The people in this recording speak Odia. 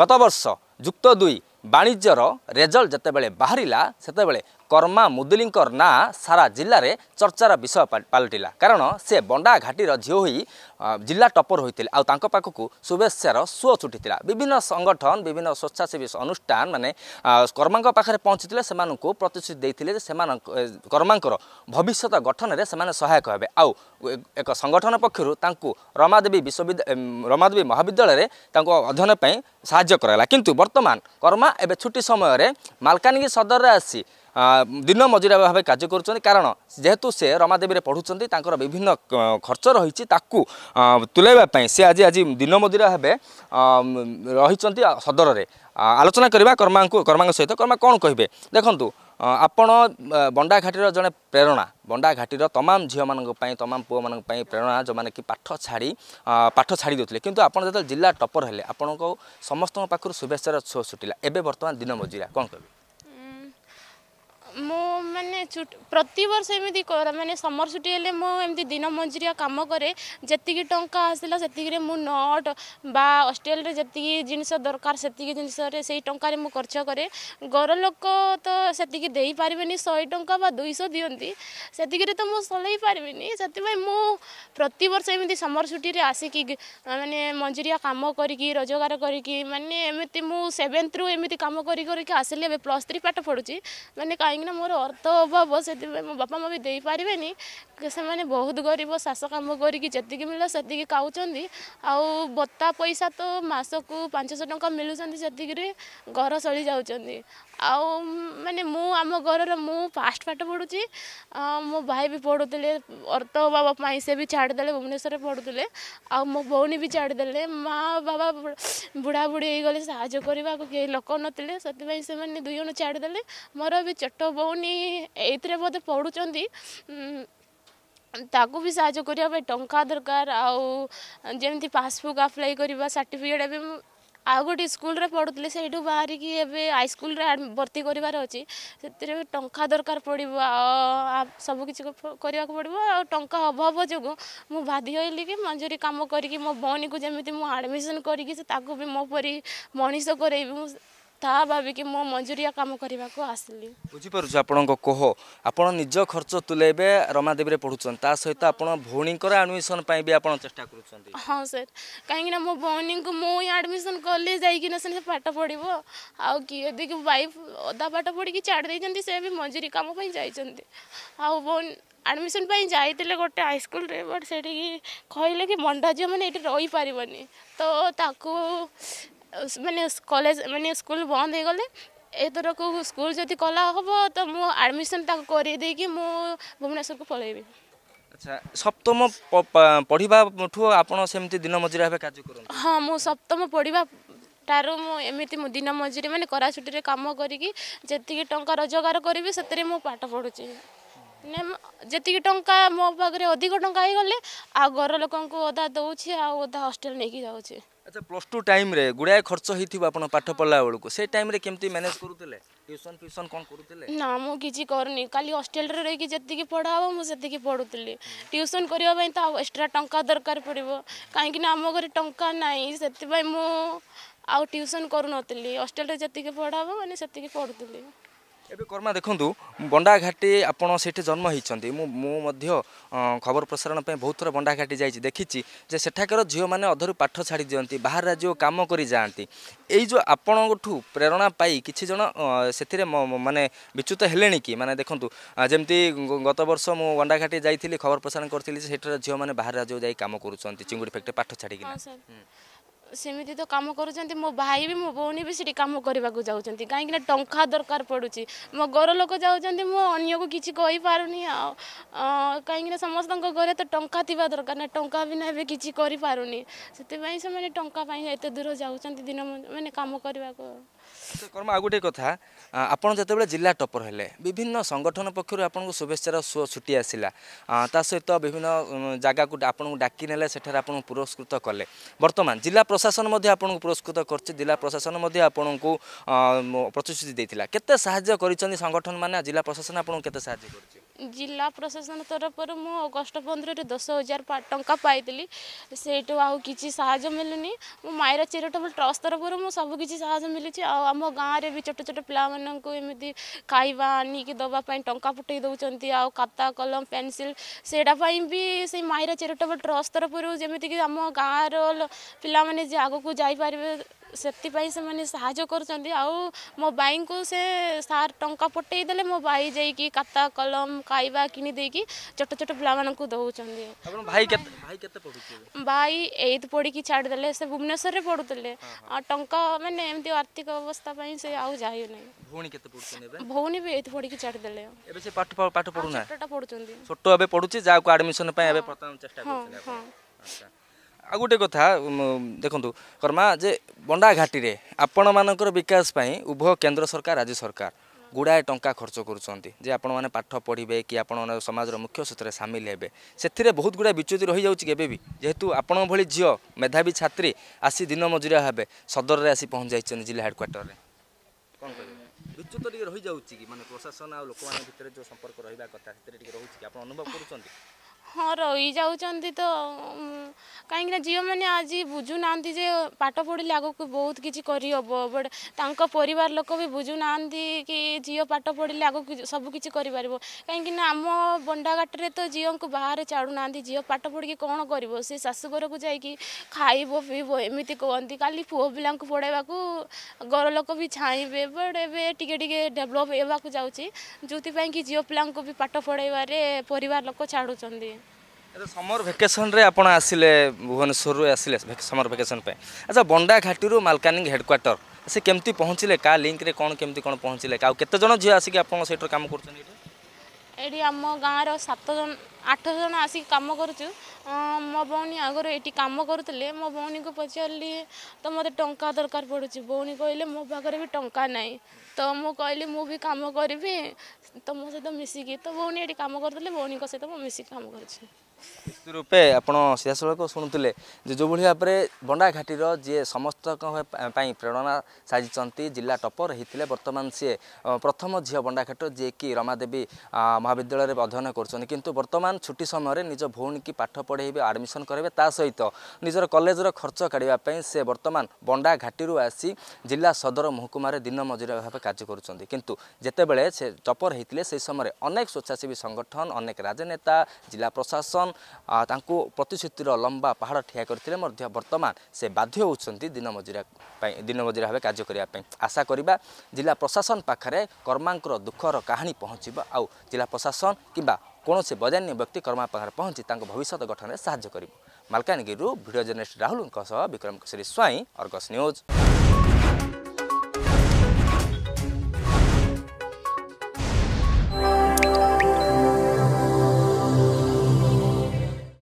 ଗତବର୍ଷ ଯୁକ୍ତ ଦୁଇ ବାଣିଜ୍ୟର ରେଜଲ୍ଟ ଯେତେବେଳେ ବାହାରିଲା ସେତେବେଳେ କର୍ମା ମୁଦୁଲିଙ୍କ ନାଁ ସାରା ଜିଲ୍ଲାରେ ଚର୍ଚ୍ଚାର ବିଷୟ ପାଲଟିଲା କାରଣ ସେ ବଣ୍ଡା ଘାଟିର ଝିଅ ହୋଇ ଜିଲ୍ଲା ଟପର ହୋଇଥିଲେ ଆଉ ତାଙ୍କ ପାଖକୁ ଶୁଭେଚ୍ଛାର ସୁଅ ଛୁଟିଥିଲା ବିଭିନ୍ନ ସଂଗଠନ ବିଭିନ୍ନ ସ୍ୱେଚ୍ଛାସେବୀ ଅନୁଷ୍ଠାନ ମାନେ କର୍ମାଙ୍କ ପାଖରେ ପହଞ୍ଚିଥିଲେ ସେମାନଙ୍କୁ ପ୍ରତିଶ୍ରୁତି ଦେଇଥିଲେ ଯେ ସେମାନଙ୍କ କର୍ମାଙ୍କର ଭବିଷ୍ୟତ ଗଠନରେ ସେମାନେ ସହାୟକ ହେବେ ଆଉ ଏକ ସଂଗଠନ ପକ୍ଷରୁ ତାଙ୍କୁ ରମାଦେବୀ ବିଶ୍ୱବିଦ୍ୟା ରମାଦେବୀ ମହାବିଦ୍ୟାଳୟରେ ତାଙ୍କୁ ଅଧ୍ୟୟନ ପାଇଁ ସାହାଯ୍ୟ କରାଗଲା କିନ୍ତୁ ବର୍ତ୍ତମାନ କର୍ମା ଏବେ ଛୁଟି ସମୟରେ ମାଲକାନଗିରି ସଦରରେ ଆସି ଦିନ ମଜୁରିଆ ଭାବେ କାର୍ଯ୍ୟ କରୁଛନ୍ତି କାରଣ ଯେହେତୁ ସେ ରମାଦେବୀରେ ପଢ଼ୁଛନ୍ତି ତାଙ୍କର ବିଭିନ୍ନ ଖର୍ଚ୍ଚ ରହିଛି ତାକୁ ତୁଲାଇବା ପାଇଁ ସେ ଆଜି ଆଜି ଦିନ ମଜୁରିଆ ଭାବେ ରହିଛନ୍ତି ସଦରରେ ଆଲୋଚନା କରିବା କର୍ମାଙ୍କୁ କର୍ମାଙ୍କ ସହିତ କର୍ମା କ'ଣ କହିବେ ଦେଖନ୍ତୁ ଆପଣ ବଣ୍ଡାଘାଟିର ଜଣେ ପ୍ରେରଣା ବଣ୍ଡାଘାଟିର ତମାମ ଝିଅମାନଙ୍କ ପାଇଁ ତମାମ ପୁଅମାନଙ୍କ ପାଇଁ ପ୍ରେରଣା ଯେଉଁମାନେ କି ପାଠ ଛାଡ଼ି ପାଠ ଛାଡ଼ି ଦେଉଥିଲେ କିନ୍ତୁ ଆପଣ ଯେତେବେଳେ ଜିଲ୍ଲା ଟପର୍ ହେଲେ ଆପଣଙ୍କ ସମସ୍ତଙ୍କ ପାଖରୁ ଶୁଭେଚ୍ଛାର ଛୁଆ ଛୁଟିଲା ଏବେ ବର୍ତ୍ତମାନ ଦିନ ମଜୁରିଆ କ'ଣ କହିବେ more ମାନେ ପ୍ରତିବର୍ଷ ଏମିତି ମାନେ ସମର ଛୁଟି ହେଲେ ମୁଁ ଏମିତି ଦିନ ମଜୁରିଆ କାମ କରେ ଯେତିକି ଟଙ୍କା ଆସିଲା ସେତିକିରେ ମୁଁ ନଟ୍ ବା ହଷ୍ଟେଲରେ ଯେତିକି ଜିନିଷ ଦରକାର ସେତିକି ଜିନିଷରେ ସେଇ ଟଙ୍କାରେ ମୁଁ ଖର୍ଚ୍ଚ କରେ ଘର ଲୋକ ତ ସେତିକି ଦେଇପାରିବେନି ଶହେ ଟଙ୍କା ବା ଦୁଇଶହ ଦିଅନ୍ତି ସେତିକିରେ ତ ମୁଁ ଚଲେଇ ପାରିବିନି ସେଥିପାଇଁ ମୁଁ ପ୍ରତିବର୍ଷ ଏମିତି ସମର ଛୁଟିରେ ଆସିକି ମାନେ ମଜୁରିଆ କାମ କରିକି ରୋଜଗାର କରିକି ମାନେ ଏମିତି ମୁଁ ସେଭେନ୍ଥରୁ ଏମିତି କାମ କରି କରିକି ଆସିଲି ଏବେ ପ୍ଲସ୍ ଥ୍ରୀ ପାଠ ପଢ଼ୁଛି ମାନେ କାହିଁକିନା ମୋର ଅର୍ଥ ଅଭାବ ସେଥିପାଇଁ ମୋ ବାପା ମା ବି ଦେଇପାରିବେନି ସେମାନେ ବହୁତ ଗରିବ ଚାଷ କାମ କରିକି ଯେତିକି ମିଳିଲା ସେତିକି ଖାଉଛନ୍ତି ଆଉ ଭତ୍ତା ପଇସା ତ ମାସକୁ ପାଞ୍ଚଶହ ଟଙ୍କା ମିଳୁଛନ୍ତି ସେତିକିରେ ଘର ଚଳି ଯାଉଛନ୍ତି आउ मर म फास्ट पाठ पढु मि पढुले अर्थ छाड़ छाडिदेले भुवनेश्वर पढुले आउँ मो भउदेले मा बुढाबुढी हुँदापिसँग दुईजना छाडिदेले म छोटो भउ पढु ति सायद टा दरकार आउँदै पासबुक अप्लाइक सर्टिफिकेट ଆଉ ଗୋଟେ ସ୍କୁଲରେ ପଢ଼ୁଥିଲେ ସେଇଠୁ ବାହାରିକି ଏବେ ହାଇସ୍କୁଲରେ ଭର୍ତ୍ତି କରିବାର ଅଛି ସେଥିରେ ଟଙ୍କା ଦରକାର ପଡ଼ିବ ସବୁକିଛି କରିବାକୁ ପଡ଼ିବ ଆଉ ଟଙ୍କା ଅଭାବ ଯୋଗୁଁ ମୁଁ ବାଧ୍ୟ ହେଲି କି ମଞ୍ଜୁରୀ କାମ କରିକି ମୋ ଭଉଣୀକୁ ଯେମିତି ମୁଁ ଆଡ଼ମିସନ୍ କରିକି ସେ ତାକୁ ବି ମୋ ପରି ମଣିଷ କରେଇବି ମୁଁ ତା ଭାବିକି ମୁଁ ମଜୁରିଆ କାମ କରିବାକୁ ଆସିଲି ବୁଝିପାରୁଛୁ ଆପଣଙ୍କ କୋହ ଆପଣ ନିଜ ଖର୍ଚ୍ଚ ତୁଲେଇବେ ରମାଦେବୀରେ ପଢ଼ୁଛନ୍ତି ତା ସହିତ ଆପଣ ଭଉଣୀଙ୍କର ଆଡ଼ମିସନ୍ ପାଇଁ ବି ଆପଣ ଚେଷ୍ଟା କରୁଛନ୍ତି ହଁ ସାର୍ କାହିଁକିନା ମୋ ଭଉଣୀଙ୍କୁ ମୁଁ ହିଁ ଆଡ଼ମିସନ୍ କଲେ ଯାଇକିନା ସେ ପାଠ ପଢ଼ିବ ଆଉ କିଏ ବି ୱାଇଫ୍ ଅଧା ପାଠ ପଢ଼ିକି ଛାଡ଼ି ଦେଇଛନ୍ତି ସେ ବି ମଜୁରୀ କାମ ପାଇଁ ଯାଇଛନ୍ତି ଆଉ ଭଉଣୀ ଆଡ଼ମିସନ୍ ପାଇଁ ଯାଇଥିଲେ ଗୋଟେ ହାଇସ୍କୁଲରେ ବଟ୍ ସେଠିକି କହିଲେ କି ମଣ୍ଡା ଝିଅମାନେ ଏଠି ରହିପାରିବନି ତ ତାକୁ ମାନେ କଲେଜ ମାନେ ସ୍କୁଲ ବନ୍ଦ ହେଇଗଲେ ଏଥରକୁ ସ୍କୁଲ ଯଦି କଲା ହେବ ତ ମୁଁ ଆଡ଼ମିସନ୍ ତାକୁ କରେଇଦେଇକି ମୁଁ ଭୁବନେଶ୍ୱରକୁ ପଳେଇବି ଆଚ୍ଛା ସପ୍ତମ ପଢ଼ିବାଠୁ ଆପଣ ସେମିତି ଦିନ ମଜୁରୀ ଭାବେ କାର୍ଯ୍ୟ କରନ୍ତି ହଁ ମୁଁ ସପ୍ତମ ପଢ଼ିବା ଠାରୁ ମୁଁ ଏମିତି ମୁଁ ଦିନ ମଜୁରୀ ମାନେ କରାଛୁଟିରେ କାମ କରିକି ଯେତିକି ଟଙ୍କା ରୋଜଗାର କରିବି ସେଥିରେ ମୁଁ ପାଠ ପଢ଼ୁଛି ଯେତିକି ଟଙ୍କା ମୋ ପାଖରେ ଅଧିକ ଟଙ୍କା ହେଇଗଲେ ଆଉ ଘର ଲୋକଙ୍କୁ ଅଧା ଦେଉଛି ଆଉ ଅଧା ହଷ୍ଟେଲ ନେଇକି ଯାଉଛି আচ্ছা প্লস টু টাইমে গুড়ায় খরচ হয়েছিল আপনার পাঠ পড়া বেড়ে সে টাইমে কেমতি ম্যানেজ করুলে টিউশন ফিউশন কম করুলে না মু কিছু করনি কালি হোস্টেল রে রইকি যেতিকি পড়া হব মু সেতিকি পড়ুতলি টিউশন করিবা পাই তা এক্সট্রা টঙ্কা দরকার পড়িব কাইকি না আম ঘরে টঙ্কা নাই সেতি পাই মু আউ টিউশন করুনতলি হোস্টেল রে যেতিকি পড়া হব মানে সেতিকি পড়ুতলি ଏବେ କର୍ମା ଦେଖନ୍ତୁ ବଣ୍ଡାଘାଟି ଆପଣ ସେଠି ଜନ୍ମ ହୋଇଛନ୍ତି ମୁଁ ମୁଁ ମଧ୍ୟ ଖବର ପ୍ରସାରଣ ପାଇଁ ବହୁତ ଥର ବଣ୍ଡାଘାଟି ଯାଇଛି ଦେଖିଛି ଯେ ସେଠାକାର ଝିଅମାନେ ଅଧରୁ ପାଠ ଛାଡ଼ି ଦିଅନ୍ତି ବାହାର ରାଜ୍ୟକୁ କାମ କରିଯାଆନ୍ତି ଏଇ ଯେଉଁ ଆପଣଙ୍କଠୁ ପ୍ରେରଣା ପାଇ କିଛି ଜଣ ସେଥିରେ ମାନେ ବିଚ୍ୟୁତ ହେଲେଣି କି ମାନେ ଦେଖନ୍ତୁ ଯେମିତି ଗତ ବର୍ଷ ମୁଁ ବଣ୍ଡାଘାଟି ଯାଇଥିଲି ଖବର ପ୍ରସାରଣ କରିଥିଲି ଯେ ସେଠାରେ ଝିଅମାନେ ବାହାର ରାଜ୍ୟକୁ ଯାଇ କାମ କରୁଛନ୍ତି ଚିଙ୍ଗୁଡ଼ି ଫ୍ୟାକ୍ଟ୍ରି ପାଠ ଛାଡ଼ିକି ନା ସେମିତି ତ କାମ କରୁଛନ୍ତି ମୋ ଭାଇ ବି ମୋ ଭଉଣୀ ବି ସେଠି କାମ କରିବାକୁ ଯାଉଛନ୍ତି କାହିଁକିନା ଟଙ୍କା ଦରକାର ପଡ଼ୁଛି ମୋ ଘର ଲୋକ ଯାଉଛନ୍ତି ମୁଁ ଅନ୍ୟକୁ କିଛି କହିପାରୁନି ଆଉ କାହିଁକିନା ସମସ୍ତଙ୍କ ଘରେ ତ ଟଙ୍କା ଥିବା ଦରକାର ନା ଟଙ୍କା ବିନା ଏବେ କିଛି କରିପାରୁନି ସେଥିପାଇଁ ସେମାନେ ଟଙ୍କା ପାଇଁ ଏତେ ଦୂର ଯାଉଛନ୍ତି ଦିନ ମାନେ କାମ କରିବାକୁ କର୍ମା ଆଉ ଗୋଟେ କଥା ଆପଣ ଯେତେବେଳେ ଜିଲ୍ଲା ଟପର ହେଲେ ବିଭିନ୍ନ ସଂଗଠନ ପକ୍ଷରୁ ଆପଣଙ୍କୁ ଶୁଭେଚ୍ଛାର ଛୁଟି ଆସିଲା ତା ସହିତ ବିଭିନ୍ନ ଜାଗାକୁ ଆପଣଙ୍କୁ ଡାକି ନେଲେ ସେଠାରେ ଆପଣଙ୍କୁ ପୁରସ୍କୃତ କଲେ ବର୍ତ୍ତମାନ ଜିଲ୍ଲା ପ୍ରଶାସନ ମଧ୍ୟ ଆପଣଙ୍କୁ ପୁରସ୍କୃତ କରିଛି ଜିଲ୍ଲା ପ୍ରଶାସନ ମଧ୍ୟ ଆପଣଙ୍କୁ ପ୍ରତିଶ୍ରୁତି ଦେଇଥିଲା କେତେ ସାହାଯ୍ୟ କରିଛନ୍ତି ସଂଗଠନମାନେ ଜିଲ୍ଲା ପ୍ରଶାସନ ଆପଣଙ୍କୁ କେତେ ସାହାଯ୍ୟ କରିଛି जिल्ला प्रशासन तर फर मग पन्ध्र दस हजार टा पैली सही ठुलो आउँछ साहज मेलुन म चारिटेबल ट्रस्ट तरफु म सबक मिलिचिउ आम गाँ रि छोटो छोटो पिला खाइक दबाई टङा पठाइदेउन आउँ खाता कलम भी से म च्यारिटेबल ट्रस्ट तरफर जेमिम गाँ र पिने आगको जाइपारे ସେଥିପାଇଁ ସେମାନେ ସାହାଯ୍ୟ କରୁଛନ୍ତି ଆଉ ମୋ ବାଇଙ୍କୁ ସେ ସାର୍ ଟଙ୍କା ପଠେଇ ଦେଲେ ମୋ ବାଇ ଯାଇକି ଖାତା କଲମ ଖାଇବା କିଣି ଦେଇକି ଛୋଟ ଛୋଟ ପିଲାମାନଙ୍କୁ ଦେଉଛନ୍ତି ଭାଇ ଏଇଥ୍ ପଢ଼ିକି ଛାଡ଼ିଦେଲେ ସେ ଭୁବନେଶ୍ୱରରେ ପଢ଼ୁଥିଲେ ଆଉ ଟଙ୍କା ମାନେ ଏମିତି ଆର୍ଥିକ ଅବସ୍ଥା ପାଇଁ ସେ ଆଉ ଯାଇନାହିଁ ଭଉଣୀ ବି ଏଇଥ୍ ପଢ଼ିକି ଛାଡ଼ିଦେଲେ ଏବେ ସେ ପାଠ ପାଠ ପଢ଼ୁଛନ୍ତି ଛୋଟ ଏବେ ପଢ଼ୁଛି ଯାହାକୁ ଆଡ଼ମିସନ୍ ପାଇଁ ଏବେ ପ୍ରଥମ ଚେଷ୍ଟା କରୁଛନ୍ତି ଆଉ ଗୋଟେ କଥା ଦେଖନ୍ତୁ କର୍ମା ଯେ ବଣ୍ଡା ଘାଟିରେ ଆପଣମାନଙ୍କର ବିକାଶ ପାଇଁ ଉଭୟ କେନ୍ଦ୍ର ସରକାର ରାଜ୍ୟ ସରକାର ଗୁଡ଼ାଏ ଟଙ୍କା ଖର୍ଚ୍ଚ କରୁଛନ୍ତି ଯେ ଆପଣମାନେ ପାଠ ପଢ଼ିବେ କି ଆପଣମାନେ ସମାଜର ମୁଖ୍ୟ ସୂତ୍ରରେ ସାମିଲ ହେବେ ସେଥିରେ ବହୁତ ଗୁଡ଼ାଏ ବିଚ୍ୟୁତି ରହିଯାଉଛି କେବେ ବି ଯେହେତୁ ଆପଣଙ୍କ ଭଳି ଝିଅ ମେଧାବୀ ଛାତ୍ରୀ ଆସି ଦିନ ମଜୁରିଆ ହେବେ ସଦରରେ ଆସି ପହଞ୍ଚାଇଛନ୍ତି ଜିଲ୍ଲା ହେଡ଼କ୍ୱାର୍ଟରରେ କ'ଣ କହିବେ ବିଚ୍ୟୁତ ଟିକେ ରହିଯାଉଛି କି ମାନେ ପ୍ରଶାସନ ଆଉ ଲୋକମାନଙ୍କ ଭିତରେ ଯେଉଁ ସମ୍ପର୍କ ରହିବା କଥା ସେଥିରେ ଟିକେ ରହୁଛି କି ଆପଣ ଅନୁଭବ କରୁଛନ୍ତି ହଁ ରହିଯାଉଛନ୍ତି ତ କାହିଁକିନା ଝିଅମାନେ ଆଜି ବୁଝୁନାହାନ୍ତି ଯେ ପାଠ ପଢ଼ିଲେ ଆଗକୁ ବହୁତ କିଛି କରିହେବ ବଟ୍ ତାଙ୍କ ପରିବାର ଲୋକ ବି ବୁଝୁନାହାନ୍ତି କି ଝିଅ ପାଠ ପଢ଼ିଲେ ଆଗକୁ ସବୁ କିଛି କରିପାରିବ କାହିଁକିନା ଆମ ବଣ୍ଡାଘାଟରେ ତ ଝିଅଙ୍କୁ ବାହାରେ ଛାଡ଼ୁନାହାନ୍ତି ଝିଅ ପାଠ ପଢ଼ିକି କ'ଣ କରିବ ସେ ଶାଶୁଘରକୁ ଯାଇକି ଖାଇବ ପିଇବ ଏମିତି କୁହନ୍ତି କାଲି ପୁଅ ପିଲାଙ୍କୁ ପଢ଼ାଇବାକୁ ଘର ଲୋକ ବି ଛାଇଁବେ ବଟ୍ ଏବେ ଟିକେ ଟିକେ ଡେଭଲପ୍ ହେବାକୁ ଯାଉଛି ଯେଉଁଥିପାଇଁ କି ଝିଅ ପିଲାଙ୍କୁ ବି ପାଠ ପଢ଼ାଇବାରେ ପରିବାର ଲୋକ ଛାଡ଼ୁଛନ୍ତି ସମର ଭେକେସନ୍ରେ ଆପଣ ଆସିଲେ ଭୁବନେଶ୍ୱରରୁ ଆସିଲେ ସମର ଭେକେସନ୍ ପାଇଁ ଆଚ୍ଛା ବଣ୍ଡା ଘାଟିରୁ ମାଲକାନଗିରି ହେଡ଼କ୍ୱାର୍ଟର ସେ କେମିତି ପହଞ୍ଚିଲେ କାହା ଲିଙ୍କରେ କ'ଣ କେମିତି କ'ଣ ପହଞ୍ଚିଲେ ଆଉ କେତେଜଣ ଝିଅ ଆସିକି ଆପଣ ସେଇଠାରୁ କାମ କରୁଛନ୍ତି ଏଠି ଆମ ଗାଁର ସାତ ଜଣ ଆଠ ଜଣ ଆସିକି କାମ କରୁଛୁ ମୋ ଭଉଣୀ ଆଗରୁ ଏଠି କାମ କରୁଥିଲେ ମୋ ଭଉଣୀକୁ ପଚାରିଲି ତ ମୋତେ ଟଙ୍କା ଦରକାର ପଡ଼ୁଛି ଭଉଣୀ କହିଲେ ମୋ ପାଖରେ ବି ଟଙ୍କା ନାହିଁ ତ ମୁଁ କହିଲି ମୁଁ ବି କାମ କରିବି ତ ମୋ ସହିତ ମିଶିକି ତ ଭଉଣୀ ଏଠି କାମ କରୁଥିଲେ ଭଉଣୀଙ୍କ ସହିତ ମୁଁ ମିଶିକି କାମ କରୁଛି ରୂପେ ଆପଣ ସିଧାସଳଖ ଶୁଣୁଥିଲେ ଯେ ଯେଉଁଭଳି ଭାବରେ ବଣ୍ଡା ଘାଟିର ଯିଏ ସମସ୍ତଙ୍କ ପାଇଁ ପ୍ରେରଣା ସାଜିଛନ୍ତି ଜିଲ୍ଲା ଟପର ହେଇଥିଲେ ବର୍ତ୍ତମାନ ସିଏ ପ୍ରଥମ ଝିଅ ବଣ୍ଡାଘାଟର ଯିଏକି ରମାଦେବୀ ମହାବିଦ୍ୟାଳୟରେ ଅଧ୍ୟୟନ କରୁଛନ୍ତି କିନ୍ତୁ ବର୍ତ୍ତମାନ ଛୁଟି ସମୟରେ ନିଜ ଭଉଣୀକି ପାଠ ପଢ଼େଇବେ ଆଡ଼ମିସନ୍ କରାଇବେ ତା ସହିତ ନିଜର କଲେଜର ଖର୍ଚ୍ଚ କାଢ଼ିବା ପାଇଁ ସେ ବର୍ତ୍ତମାନ ବଣ୍ଡା ଘାଟିରୁ ଆସି ଜିଲ୍ଲା ସଦର ମହକୁମାରେ ଦିନ ମଜୁରିଆ ଭାବେ କାର୍ଯ୍ୟ କରୁଛନ୍ତି କିନ୍ତୁ ଯେତେବେଳେ ସେ ଟପର ହେଇଥିଲେ ସେହି ସମୟରେ ଅନେକ ସ୍ୱେଚ୍ଛାସେବୀ ସଂଗଠନ ଅନେକ ରାଜନେତା ଜିଲ୍ଲା ପ୍ରଶାସନ ବର୍ତ୍ତମାନ ତାଙ୍କୁ ପ୍ରତିଶ୍ରୁତିର ଲମ୍ବା ପାହାଡ଼ ଠିଆ କରିଥିଲେ ମଧ୍ୟ ବର୍ତ୍ତମାନ ସେ ବାଧ୍ୟ ହେଉଛନ୍ତି ଦିନ ମଜୁରିଆ ପାଇଁ ଦିନ ମଜୁରିଆ ଭାବେ କାର୍ଯ୍ୟ କରିବା ପାଇଁ ଆଶା କରିବା ଜିଲ୍ଲା ପ୍ରଶାସନ ପାଖରେ କର୍ମାଙ୍କର ଦୁଃଖର କାହାଣୀ ପହଞ୍ଚିବ ଆଉ ଜିଲ୍ଲା ପ୍ରଶାସନ କିମ୍ବା କୌଣସି ବଜାନ୍ୟ ବ୍ୟକ୍ତି କର୍ମା ପାଖରେ ପହଞ୍ଚି ତାଙ୍କ ଭବିଷ୍ୟତ ଗଠନରେ ସାହାଯ୍ୟ କରିବ ମାଲକାନଗିରିରୁ ଭିଡ଼ିଓ ଜର୍ଣ୍ଣାଲିଷ୍ଟ ରାହୁଲଙ୍କ ସହ ବିକ୍ରମ କିଶୋରୀ ସ୍ୱାଇଁ ଅର୍ଗସ୍ ନ୍ୟୁଜ୍